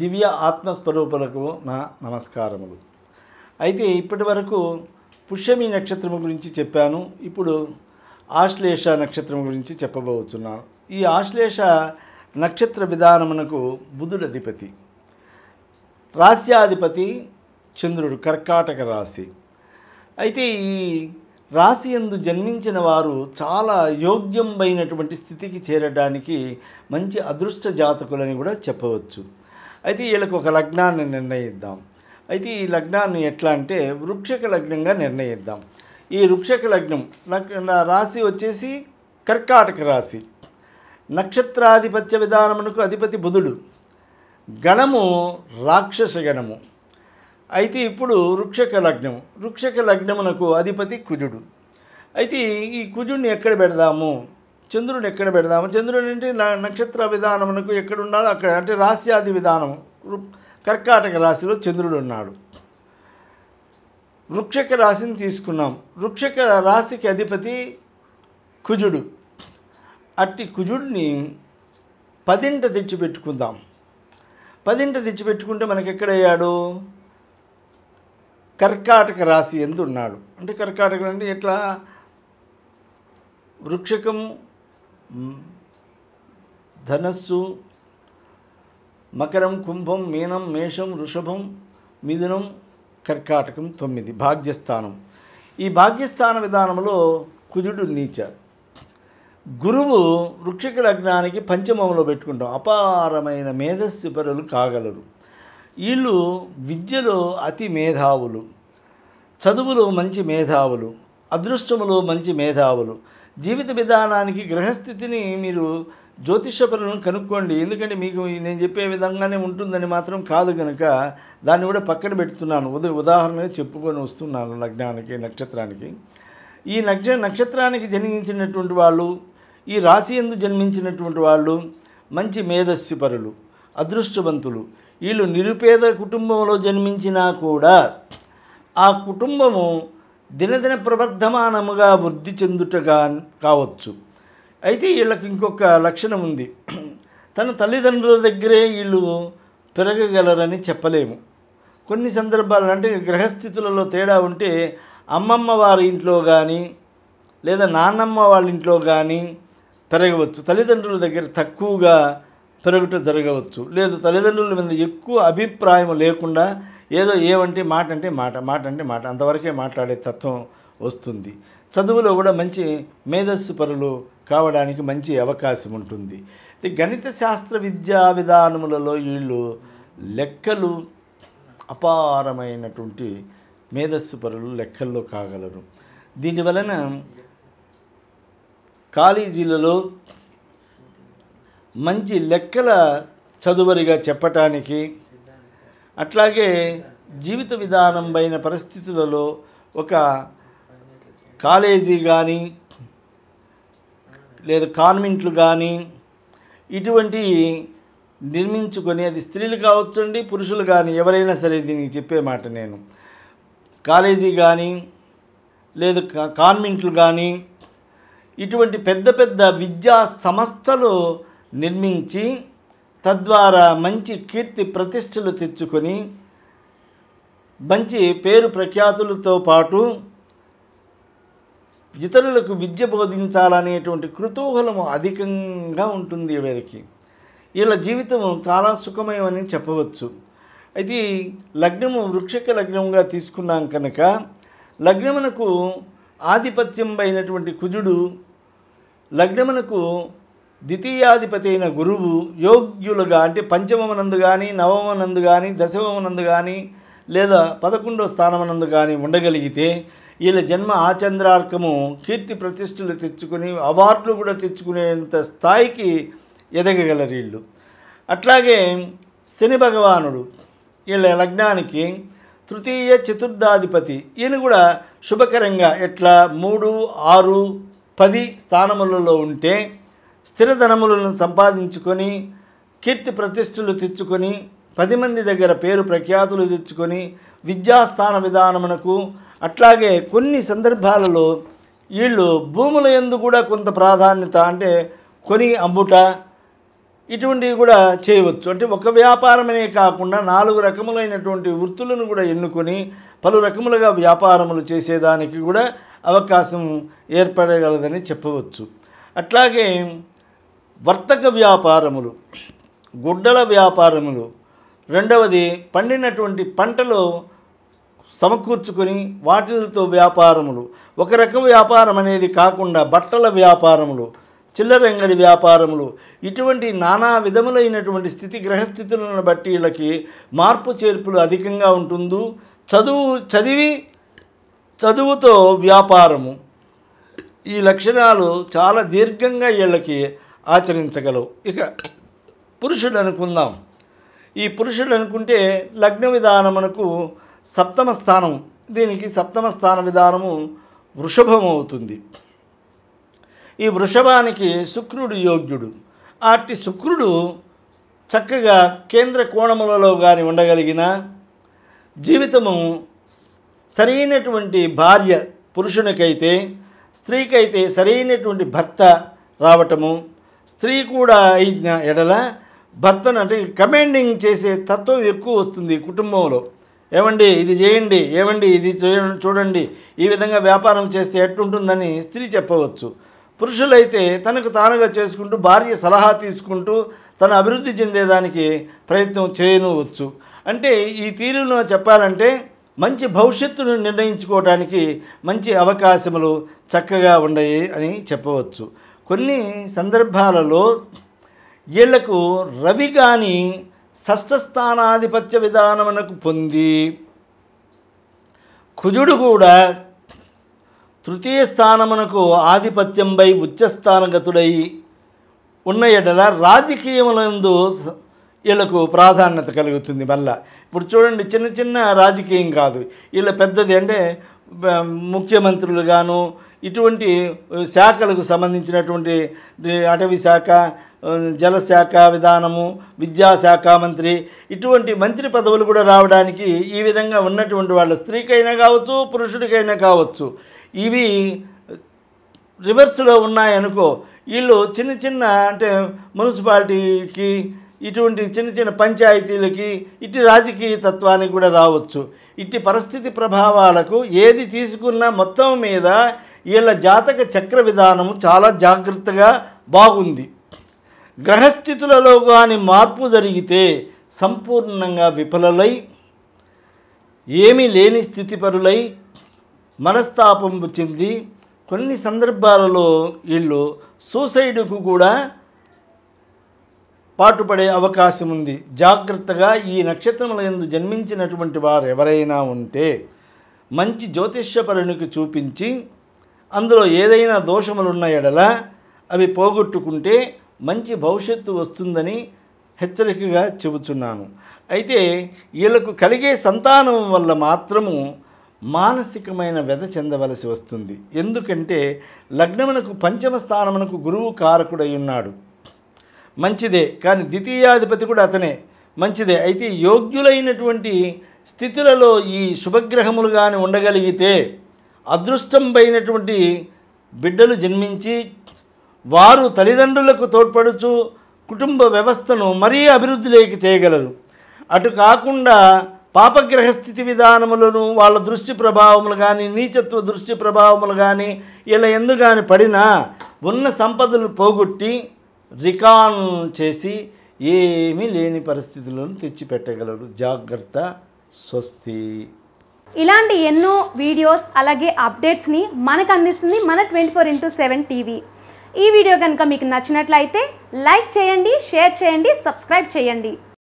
దివ్య ఆత్మస్వరూపులకు నా నమస్కారములు అయితే ఇప్పటి వరకు పుష్యమి నక్షత్రం గురించి చెప్పాను ఇప్పుడు ఆశ్లేష నక్షత్రం గురించి చెప్పబోతున్నాను ఈ ఆశ్లేష నక్షత్ర విధానమునకు బుధుడధిపతి రాశ్యాధిపతి చంద్రుడు కర్కాటక రాశి అయితే ఈ రాశి ఎందు జన్మించిన వారు చాలా యోగ్యమైనటువంటి స్థితికి చేరడానికి మంచి అదృష్ట జాతకులని కూడా చెప్పవచ్చు అయితే వీళ్ళకు ఒక లగ్నాన్ని నిర్ణయిద్దాం అయితే ఈ లగ్నాన్ని ఎట్లా అంటే వృక్షక లగ్నంగా నిర్ణయిద్దాం ఈ వృక్షక లగ్నం నా రాశి వచ్చేసి కర్కాటక రాశి నక్షత్రాధిపత్య విధానమునకు అధిపతి బుధుడు గణము రాక్షస గణము అయితే ఇప్పుడు వృక్షక లగ్నం వృక్షక లగ్నమునకు అధిపతి కుజుడు అయితే ఈ కుజుడిని ఎక్కడ పెడదాము చంద్రుని ఎక్కడ పెడదాము చంద్రుని అంటే నక్షత్ర విధానమునకు ఉండాలో అక్కడ అంటే రాశ్యాది విధానం కర్కాటక రాశిలో చంద్రుడు ఉన్నాడు వృక్షక రాశిని తీసుకున్నాం వృక్షక రాశికి అధిపతి కుజుడు అట్టి కుజుడిని పదింట తెచ్చిపెట్టుకుందాం పదింట తెచ్చిపెట్టుకుంటే మనకి ఎక్కడయ్యాడు కర్కాటక రాశి ఎందు ఉన్నాడు అంటే కర్కాటక అంటే ఎట్లా వృక్షకం ధనస్సు మకరం కుంభం మీనం మేషం వృషభం మిథునం కర్కాటకం తొమ్మిది భాగ్యస్థానం ఈ భాగ్యస్థాన విధానంలో కుజుడు నీచ గురువు వృక్షక లగ్నానికి పంచమంలో పెట్టుకుంటాం అపారమైన మేధస్సు పరులు కాగలరు వీళ్ళు విద్యలో అతి మేధావులు చదువులో మంచి మేధావులు అదృష్టములో మంచి మేధావులు జీవిత విధానానికి గ్రహస్థితిని మీరు జ్యోతిషపరులను కనుక్కోండి ఎందుకంటే మీకు నేను చెప్పే విధంగానే ఉంటుందని మాత్రం కాదు కనుక దాన్ని కూడా పక్కన పెడుతున్నాను ఉద ఉదాహరణగా చెప్పుకొని వస్తున్నాను లగ్నానికి నక్షత్రానికి ఈ నక్ష నక్షత్రానికి జన్మించినటువంటి వాళ్ళు ఈ రాశి ఎందు జన్మించినటువంటి వాళ్ళు మంచి మేధస్సుపరులు అదృష్టవంతులు వీళ్ళు నిరుపేద కుటుంబంలో జన్మించినా కూడా ఆ కుటుంబము దినదిన ప్రవర్ధమానముగా వృద్ధి చెందుటగా కావచ్చు అయితే వీళ్ళకి ఇంకొక లక్షణం ఉంది తన తల్లిదండ్రుల దగ్గరే వీళ్ళు పెరగగలరని చెప్పలేము కొన్ని సందర్భాలు అంటే గ్రహస్థితులలో తేడా ఉంటే అమ్మమ్మ వారి ఇంట్లో కానీ లేదా నాన్నమ్మ వాళ్ళ ఇంట్లో కానీ పెరగవచ్చు తల్లిదండ్రుల దగ్గర తక్కువగా పెరగటం జరగవచ్చు లేదు తల్లిదండ్రుల మీద ఎక్కువ అభిప్రాయం లేకుండా ఏదో ఏవంటే మాట అంటే మాట మాట అంటే మాట అంతవరకే మాట్లాడే తత్వం వస్తుంది చదువులో కూడా మంచి మేధస్సు పరులు కావడానికి మంచి అవకాశం ఉంటుంది గణిత శాస్త్ర విద్యా విధానములలో వీళ్ళు లెక్కలు అపారమైనటువంటి మేధస్సు పరులు లెక్కల్లో కాగలరు దీనివలన కాలేజీలలో మంచి లెక్కల చదువరిగా చెప్పటానికి అట్లాగే జీవిత విధానం పైన పరిస్థితులలో ఒక కాలేజీ కానీ లేదా కాన్వెంట్లు కానీ ఇటువంటి నిర్మించుకొని అది స్త్రీలు కావచ్చండి పురుషులు కానీ ఎవరైనా సరే దీనికి చెప్పే మాట నేను కాలేజీ కానీ లేదు కాన్వెంట్లు కానీ ఇటువంటి పెద్ద పెద్ద విద్యా సంస్థలు నిర్మించి తద్వారా మంచి కీర్తి ప్రతిష్టలు తెచ్చుకొని మంచి పేరు ప్రఖ్యాతులతో పాటు ఇతరులకు విద్య బోధించాలనేటువంటి కృతూహలము అధికంగా ఉంటుంది వీరికి వీళ్ళ జీవితం చాలా సుఖమయమని చెప్పవచ్చు అయితే లగ్నము వృక్షక లగ్నంగా తీసుకున్నాం కనుక లగ్నమునకు ఆధిపత్యం అయినటువంటి కుజుడు లగ్నమునకు ద్వితీయాధిపతి అయిన గురువు యోగ్యులుగా అంటే పంచమమనందు కానీ నవమనందు కానీ దశమనందు కానీ లేదా పదకొండో స్థానమనందు కానీ ఉండగలిగితే వీళ్ళ జన్మ ఆచంద్రార్కము కీర్తి ప్రతిష్ఠలు తెచ్చుకుని అవార్డులు కూడా తెచ్చుకునేంత స్థాయికి ఎదగగలరు వీళ్ళు అట్లాగే శని భగవానుడు వీళ్ళ లగ్నానికి తృతీయ చతుర్థాధిపతి ఈయన కూడా శుభకరంగా ఎట్లా మూడు ఆరు పది స్థానములలో ఉంటే స్థిరధనములను సంపాదించుకొని కీర్తి ప్రతిష్ఠలు తెచ్చుకొని పది మంది దగ్గర పేరు ప్రఖ్యాతులు తెచ్చుకొని విద్యాస్థాన విధానమునకు అట్లాగే కొన్ని సందర్భాలలో వీళ్ళు భూముల ఎందు కూడా కొంత ప్రాధాన్యత అంటే కొని అమ్ముట ఇటువంటివి కూడా చేయవచ్చు అంటే ఒక వ్యాపారమనే కాకుండా నాలుగు రకములైనటువంటి వృత్తులను కూడా ఎన్నుకొని పలు రకములుగా వ్యాపారములు చేసేదానికి కూడా అవకాశం ఏర్పడగలదని చెప్పవచ్చు అట్లాగే వర్తక వ్యాపారములు గుడ్డల వ్యాపారములు రెండవది పండినటువంటి పంటలు సమకూర్చుకొని వాటితో వ్యాపారములు ఒక రకం వ్యాపారం అనేది కాకుండా బట్టల వ్యాపారములు చిల్లరంగడి వ్యాపారములు ఇటువంటి నానా విధములైనటువంటి స్థితి గ్రహస్థితులను బట్టి వీళ్ళకి మార్పు చేర్పులు అధికంగా ఉంటుంది చదువు చదివి చదువుతో వ్యాపారము ఈ లక్షణాలు చాలా దీర్ఘంగా వీళ్ళకి ఆచరించగలవు ఇక పురుషుడు అనుకుందాం ఈ పురుషుడు అనుకుంటే లగ్న విధానమునకు సప్తమ స్థానం దీనికి సప్తమ స్థాన విధానము వృషభం అవుతుంది ఈ వృషభానికి శుక్రుడు యోగ్యుడు అట్టి శుక్రుడు చక్కగా కేంద్ర కోణములలో కానీ ఉండగలిగిన జీవితము సరైనటువంటి భార్య పురుషునికైతే స్త్రీకైతే సరైనటువంటి భర్త రావటము స్త్రీ కూడా అయిన ఎడల భర్తను అంటే కమాండింగ్ చేసే తత్వం ఎక్కువ వస్తుంది కుటుంబంలో ఏమండి ఇది చేయండి ఏమండి ఇది చూడండి ఈ విధంగా వ్యాపారం చేస్తే ఎట్టుంటుందని స్త్రీ చెప్పవచ్చు పురుషులైతే తనకు తానుగా చేసుకుంటూ భార్య సలహా తీసుకుంటూ తన అభివృద్ధి చెందేదానికి ప్రయత్నం చేయనువచ్చు అంటే ఈ తీరులో చెప్పాలంటే మంచి భవిష్యత్తును నిర్ణయించుకోవడానికి మంచి అవకాశములు చక్కగా ఉన్నాయి అని చెప్పవచ్చు కొన్ని సందర్భాలలో వీళ్లకు రవి కానీ షష్ఠస్థానాధిపత్య విధానమునకు పొంది కుజుడు కూడా తృతీయ స్థానమునకు ఆధిపత్యంపై ఉచ్చస్థానగతుడై ఉన్న ఎడల రాజకీయములందు వీళ్ళకు ప్రాధాన్యత కలుగుతుంది మళ్ళా ఇప్పుడు చూడండి చిన్న చిన్న రాజకీయం కాదు వీళ్ళ పెద్దది అంటే ముఖ్యమంత్రులు గాను ఇటువంటి శాఖలకు సంబంధించినటువంటి అటవీ శాఖ జలశాఖ విధానము విద్యాశాఖ మంత్రి ఇటువంటి మంత్రి పదవులు కూడా రావడానికి ఈ విధంగా ఉన్నటువంటి వాళ్ళ స్త్రీకైనా కావచ్చు పురుషుడికైనా కావచ్చు ఇవి రివర్స్లో ఉన్నాయనుకో వీళ్ళు చిన్న చిన్న అంటే మున్సిపాలిటీకి ఇటువంటి చిన్న చిన్న పంచాయతీలకి ఇటు రాజకీయ తత్వానికి కూడా రావచ్చు ఇట్టి పరిస్థితి ప్రభావాలకు ఏది తీసుకున్నా మొత్తం మీద వీళ్ళ జాతక చక్ర విధానము చాలా జాగ్రత్తగా బాగుంది గ్రహస్థితులలో కానీ మార్పు జరిగితే సంపూర్ణంగా విఫలలై ఏమీ లేని స్థితిపరులై మనస్తాపం చెంది కొన్ని సందర్భాలలో వీళ్ళు సూసైడ్కు కూడా పాటుపడే అవకాశం ఉంది జాగ్రత్తగా ఈ నక్షత్రముల ఎందు జన్మించినటువంటి వారు ఎవరైనా ఉంటే మంచి జ్యోతిష్యపరునికి చూపించి అందులో ఏదైనా దోషములున్న ఎడల అవి పోగొట్టుకుంటే మంచి భవిష్యత్తు వస్తుందని హెచ్చరికగా చెబుతున్నాను అయితే వీళ్ళకు కలిగే సంతానం వల్ల మాత్రము మానసికమైన వ్యధ చెందవలసి వస్తుంది ఎందుకంటే లగ్నమునకు పంచమ స్థానమునకు గురువు కారకుడై ఉన్నాడు మంచిదే కానీ ద్వితీయాధిపతి కూడా అతనే మంచిదే అయితే యోగ్యులైనటువంటి స్థితులలో ఈ శుభగ్రహములు కానీ ఉండగలిగితే అదృష్టం పైనటువంటి బిడ్డలు జన్మించి వారు తల్లిదండ్రులకు తోడ్పడుచు కుటుంబ వ్యవస్థను మరీ అభివృద్ధిలోకి తేయగలరు అటు కాకుండా పాపగ్రహస్థితి విధానములను వాళ్ళ దృష్టి ప్రభావములు కానీ నీచత్వ దృష్టి ప్రభావములు కానీ ఇలా ఎందు పడినా ఉన్న సంపదలు పోగొట్టి రికాన్ చేసి ఏమీ లేని పరిస్థితులను తెచ్చిపెట్టగలరు జాగ్రత్త స్వస్తి ఇలాంటి ఎన్నో వీడియోస్ అలాగే అప్డేట్స్ని మనకు అందిస్తుంది మన twenty four into seven TV ఈ వీడియో కనుక మీకు నచ్చినట్లయితే లైక్ చేయండి షేర్ చేయండి సబ్స్క్రైబ్ చేయండి